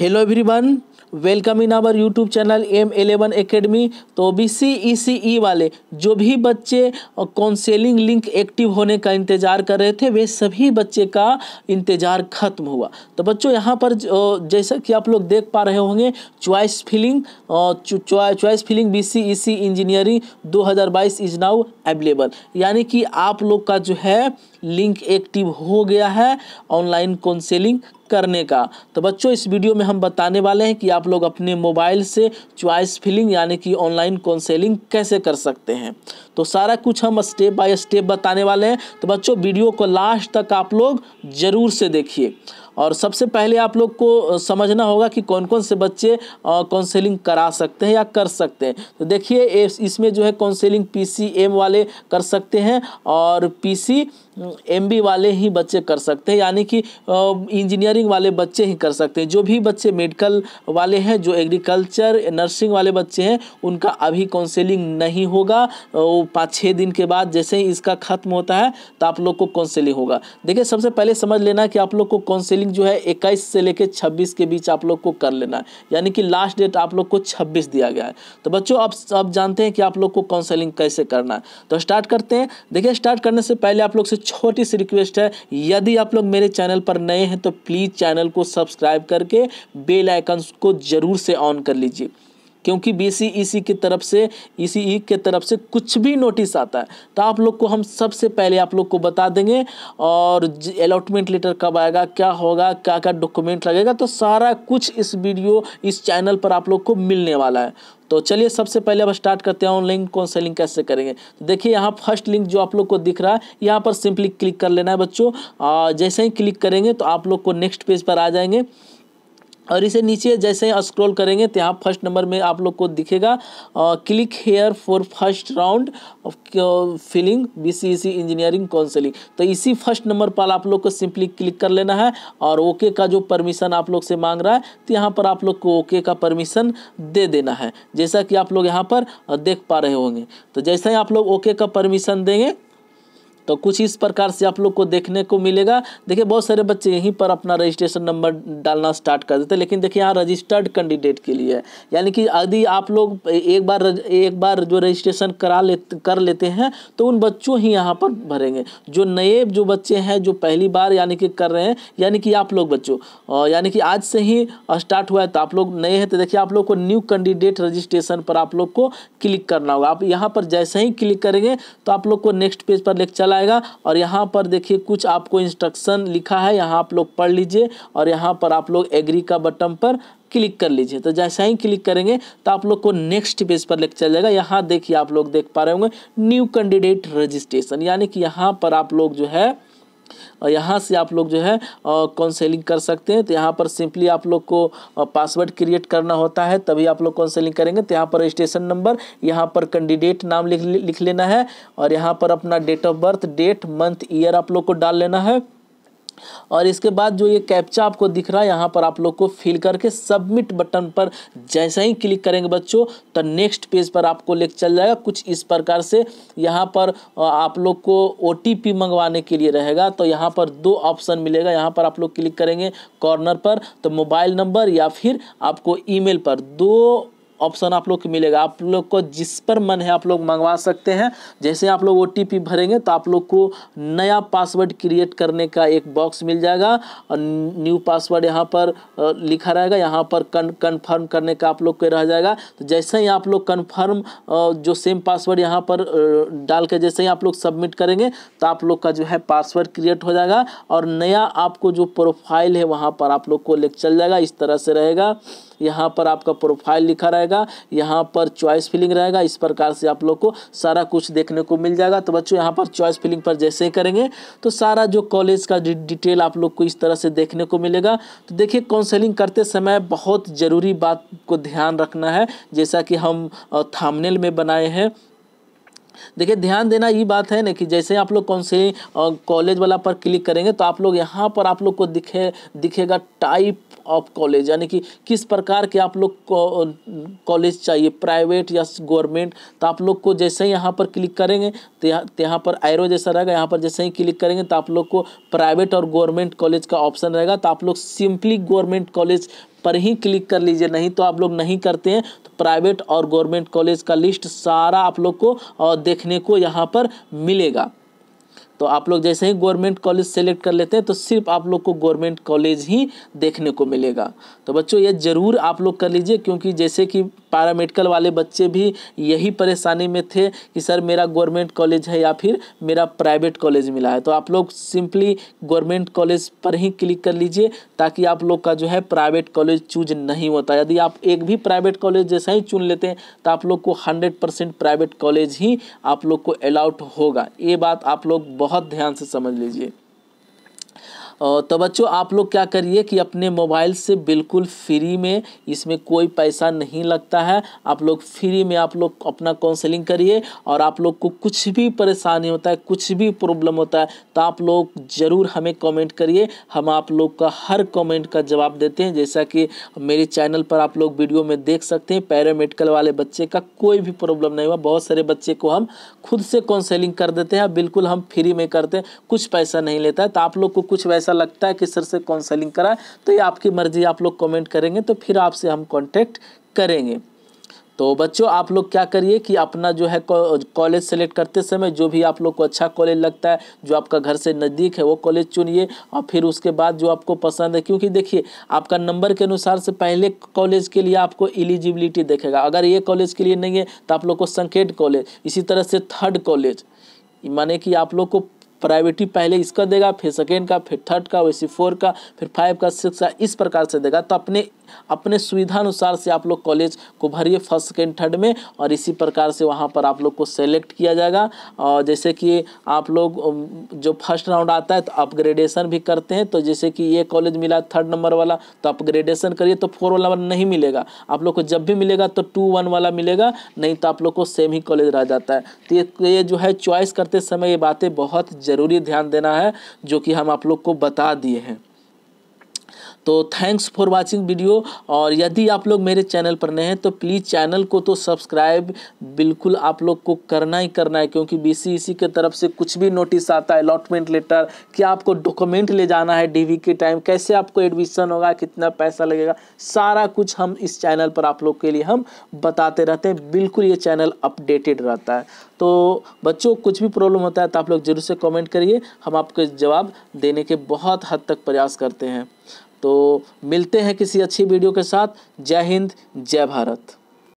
hello everyone welcome in our YouTube channel M eleven academy तो B C E C E वाले जो भी बच्चे काउंसलिंग लिंक एक्टिव होने का इंतज़ार कर रहे थे वे सभी बच्चे का इंतज़ार खत्म हुआ तो बच्चों यहाँ पर जैसा कि आप लोग देख पा रहे होंगे choice filling choice filling B C E C engineering दो हज़ार बाईस इज नाउ अवेलेबल यानी कि आप लोग का जो है लिंक एक्टिव हो गया है ऑनलाइन काउंसिलिंग करने का तो बच्चों इस वीडियो में हम बताने वाले हैं कि आप लोग अपने मोबाइल से चॉइस फिलिंग यानी कि ऑनलाइन काउंसिलिंग कैसे कर सकते हैं तो सारा कुछ हम स्टेप बाय स्टेप बताने वाले हैं तो बच्चों वीडियो को लास्ट तक आप लोग ज़रूर से देखिए और सबसे पहले आप लोग को समझना होगा कि कौन कौन से बच्चे काउंसलिंग करा सकते हैं या कर सकते हैं तो देखिए इसमें जो है काउंसलिंग पी वाले कर सकते हैं और पी एमबी वाले ही बच्चे कर सकते हैं यानी कि इंजीनियरिंग वाले बच्चे ही कर सकते हैं जो भी बच्चे मेडिकल वाले हैं जो एग्रीकल्चर नर्सिंग वाले बच्चे हैं उनका अभी काउंसलिंग नहीं होगा वो पाँच छः दिन के बाद जैसे ही इसका ख़त्म होता है तो आप लोग को काउंसलिंग होगा देखिए सबसे पहले समझ लेना कि आप लोग को काउंसलिंग जो है इक्कीस से लेकर छब्बीस के बीच आप लोग को कर लेना है यानी कि लास्ट डेट आप लोग को छब्बीस दिया गया है तो बच्चों अब अब जानते हैं कि आप लोग को काउंसलिंग कैसे करना है तो स्टार्ट करते हैं देखिए स्टार्ट करने से पहले आप लोग से छोटी सी रिक्वेस्ट है यदि आप लोग मेरे चैनल पर नए हैं तो प्लीज़ चैनल को सब्सक्राइब करके बेल आइकन को ज़रूर से ऑन कर लीजिए क्योंकि बी सी ई सी की तरफ से ई सी ई के तरफ से कुछ भी नोटिस आता है तो आप लोग को हम सबसे पहले आप लोग को बता देंगे और अलॉटमेंट लेटर कब आएगा क्या होगा क्या क्या डॉक्यूमेंट लगेगा तो सारा कुछ इस वीडियो इस चैनल पर आप लोग को मिलने वाला है तो चलिए सबसे पहले अब स्टार्ट करते हैं ऑनलाइन कौन कैसे करेंगे तो देखिए यहाँ फर्स्ट लिंक जो आप लोग को दिख रहा है यहाँ पर सिंपली क्लिक कर लेना है बच्चों जैसे ही क्लिक करेंगे तो आप लोग को नेक्स्ट पेज पर आ जाएंगे और इसे नीचे जैसे स्क्रॉल करेंगे तो यहाँ फर्स्ट नंबर में आप लोग को दिखेगा click here for first round filling C engineering counselling तो इसी फर्स्ट नंबर पर आप लोग को सिंपली क्लिक कर लेना है और ओके का जो परमिशन आप लोग से मांग रहा है तो यहाँ पर आप लोग को ओके का परमिशन दे देना है जैसा कि आप लोग यहाँ पर देख पा रहे होंगे तो जैसे ही आप लोग ओके का परमिशन देंगे तो कुछ इस प्रकार से आप लोग को देखने को मिलेगा देखिए बहुत सारे बच्चे यहीं पर अपना रजिस्ट्रेशन नंबर डालना स्टार्ट कर देते हैं लेकिन देखिए यहाँ रजिस्टर्ड कैंडिडेट के लिए यानी कि यदि आप लोग एक बार एक बार जो रजिस्ट्रेशन करा ले कर लेते हैं तो उन बच्चों ही यहाँ पर भरेंगे जो नए जो बच्चे हैं जो पहली बार यानी कि कर रहे हैं यानी कि आप लोग बच्चों यानी कि आज से ही स्टार्ट हुआ है तो आप लोग नए हैं तो देखिए आप लोग को न्यू कैंडिडेट रजिस्ट्रेशन पर आप लोग को क्लिक करना होगा आप यहाँ पर जैसे ही क्लिक करेंगे तो आप लोग को नेक्स्ट पेज पर लेकर चला आएगा और यहाँ पर देखिए कुछ आपको इंस्ट्रक्शन लिखा है यहाँ आप लोग पढ़ लीजिए और यहाँ पर आप लोग एग्री का बटन पर क्लिक कर लीजिए तो जैसा ही क्लिक करेंगे तो आप लोग को नेक्स्ट पेज पर लेकर चल जाएगा यहाँ देखिए आप लोग देख पा रहे होंगे न्यू कैंडिडेट रजिस्ट्रेशन यानी कि यहाँ पर आप लोग जो है और यहाँ से आप लोग जो है काउंसलिंग कर सकते हैं तो यहाँ पर सिंपली आप लोग को पासवर्ड क्रिएट करना होता है तभी आप लोग काउंसलिंग करेंगे तो यहाँ पर रजिस्ट्रेशन नंबर यहाँ पर कैंडिडेट नाम लिख लिख लेना है और यहाँ पर अपना date of birth date month year आप लोग को डाल लेना है और इसके बाद जो ये कैप्चा आपको दिख रहा है यहाँ पर आप लोग को फिल करके सबमिट बटन पर जैसे ही क्लिक करेंगे बच्चों तो नेक्स्ट पेज पर आपको लेकर चल जाएगा कुछ इस प्रकार से यहाँ पर आप लोग को ओ मंगवाने के लिए रहेगा तो यहाँ पर दो ऑप्शन मिलेगा यहाँ पर आप लोग क्लिक करेंगे कॉर्नर पर तो मोबाइल नंबर या फिर आपको ईमेल पर दो ऑप्शन आप लोग को मिलेगा आप लोग को जिस पर मन है आप लोग मंगवा सकते हैं जैसे आप लोग ओ भरेंगे तो आप लोग को नया पासवर्ड क्रिएट करने का एक बॉक्स मिल जाएगा और न्यू पासवर्ड यहाँ पर लिखा रहेगा यहाँ पर कन कन्फर्म करने का आप लोग को रह जाएगा तो जैसे ही आप लोग कन्फर्म जो सेम पासवर्ड यहाँ पर डाल के जैसे ही आप लोग सबमिट करेंगे तो आप लोग का जो है पासवर्ड क्रिएट हो जाएगा और नया आपको जो प्रोफाइल है वहाँ पर आप लोग को लेकर चल जाएगा इस तरह से रहेगा यहाँ पर आपका प्रोफाइल लिखा रहेगा यहाँ पर चॉइस फिलिंग रहेगा इस प्रकार से आप लोग को सारा कुछ देखने को मिल जाएगा तो बच्चों यहाँ पर चॉइस फिलिंग पर जैसे ही करेंगे तो सारा जो कॉलेज का डिटेल आप लोग को इस तरह से देखने को मिलेगा तो देखिए काउंसलिंग करते समय बहुत ज़रूरी बात को ध्यान रखना है जैसा कि हम थामनेल में बनाए हैं देखिए ध्यान देना ये बात है ना कि जैसे आप लोग कौन से कॉलेज वाला पर क्लिक करेंगे तो आप लोग यहाँ पर आप लोग को दिखे दिखेगा टाइप ऑफ कॉलेज यानी कि किस प्रकार के आप लोग कॉलेज चाहिए प्राइवेट या गवर्नमेंट तो आप लोग को जैसे ही यहाँ पर क्लिक करेंगे तो यहाँ तो यहाँ पर आयरो जैसा रहेगा यहाँ पर जैसे ही क्लिक करेंगे तो आप लोग को प्राइवेट और गवर्नमेंट कॉलेज का ऑप्शन रहेगा तो आप लोग सिंपली गवर्नमेंट कॉलेज पर ही क्लिक कर लीजिए नहीं तो आप लोग नहीं करते हैं तो प्राइवेट और गवर्नमेंट कॉलेज का लिस्ट सारा आप लोग को देखने को यहाँ पर मिलेगा तो आप लोग जैसे ही गवर्नमेंट कॉलेज सेलेक्ट कर लेते हैं तो सिर्फ आप लोग को गवर्नमेंट कॉलेज ही देखने को मिलेगा तो बच्चों ये ज़रूर आप लोग कर लीजिए क्योंकि जैसे कि पैरामेडिकल वाले बच्चे भी यही परेशानी में थे कि सर मेरा गवर्नमेंट कॉलेज है या फिर मेरा प्राइवेट कॉलेज मिला है तो आप लोग सिंपली गवर्नमेंट कॉलेज पर ही क्लिक कर लीजिए ताकि आप लोग का जो है प्राइवेट कॉलेज चूज नहीं होता यदि आप एक भी प्राइवेट कॉलेज जैसा ही चुन लेते हैं तो आप लोग को हंड्रेड प्राइवेट कॉलेज ही आप लोग को अलाउट होगा ये बात आप लोग बहुत ध्यान से समझ लीजिए तो बच्चों आप लोग क्या करिए कि अपने मोबाइल से बिल्कुल फ्री में इसमें कोई पैसा नहीं लगता है आप लोग फ्री में आप लोग अपना काउंसलिंग करिए और आप लोग को कुछ भी परेशानी होता है कुछ भी प्रॉब्लम होता है तो आप लोग ज़रूर हमें कमेंट करिए हम आप लोग का हर कमेंट का जवाब देते हैं जैसा कि मेरे चैनल पर आप लोग वीडियो में देख सकते हैं पैरामेडिकल वाले बच्चे का कोई भी प्रॉब्लम नहीं हुआ बहुत सारे बच्चे को हम खुद से काउंसलिंग कर देते हैं बिल्कुल हम फ्री में करते हैं कुछ पैसा नहीं लेता है तो आप लोग को कुछ वैसा ऐसा लगता है कि सर से काउंसलिंग करा तो ये आपकी मर्ज़ी आप लोग कमेंट करेंगे तो फिर आपसे हम कांटेक्ट करेंगे तो बच्चों आप लोग क्या करिए कि अपना जो है कॉलेज सेलेक्ट करते समय जो भी आप लोग को अच्छा कॉलेज लगता है जो आपका घर से नज़दीक है वो कॉलेज चुनिए और फिर उसके बाद जो आपको पसंद है क्योंकि देखिए आपका नंबर के अनुसार से पहले कॉलेज के लिए आपको एलिजिबिलिटी देखेगा अगर ये कॉलेज के लिए नहीं है तो आप लोग को संकेत कॉलेज इसी तरह से थर्ड कॉलेज माने कि आप लोग को प्राइवेटी पहले इसका देगा फिर सेकेंड का फिर थर्ड का वैसे फोर का फिर फाइव का सिक्स का इस प्रकार से देगा तो अपने अपने सुविधानुसार से आप लोग कॉलेज को भरिए फर्स्ट सेकेंड थर्ड में और इसी प्रकार से वहाँ पर आप लोग को सेलेक्ट किया जाएगा और जैसे कि आप लोग जो फर्स्ट राउंड आता है तो अपग्रेडेशन भी करते हैं तो जैसे कि ये कॉलेज मिला थर्ड नंबर वाला तो अपग्रेडेशन करिए तो फोर वाला नहीं मिलेगा आप लोग को जब भी मिलेगा तो टू वन वाला मिलेगा नहीं तो आप लोग को सेम ही कॉलेज रह जाता है तो ये ये जो है चॉइस करते समय ये बातें बहुत ज़रूरी ध्यान देना है जो कि हम आप लोग को बता दिए हैं तो थैंक्स फॉर वॉचिंग वीडियो और यदि आप लोग मेरे चैनल पर नए हैं तो प्लीज़ चैनल को तो सब्सक्राइब बिल्कुल आप लोग को करना ही करना है क्योंकि बी सी के तरफ से कुछ भी नोटिस आता है अलॉटमेंट लेटर कि आपको डॉक्यूमेंट ले जाना है डी के टाइम कैसे आपको एडमिशन होगा कितना पैसा लगेगा सारा कुछ हम इस चैनल पर आप लोग के लिए हम बताते रहते हैं बिल्कुल ये चैनल अपडेटेड रहता है तो बच्चों कुछ भी प्रॉब्लम होता है तो आप लोग जरूर से कमेंट करिए हम आपको जवाब देने के बहुत हद तक प्रयास करते हैं तो मिलते हैं किसी अच्छी वीडियो के साथ जय हिंद जय भारत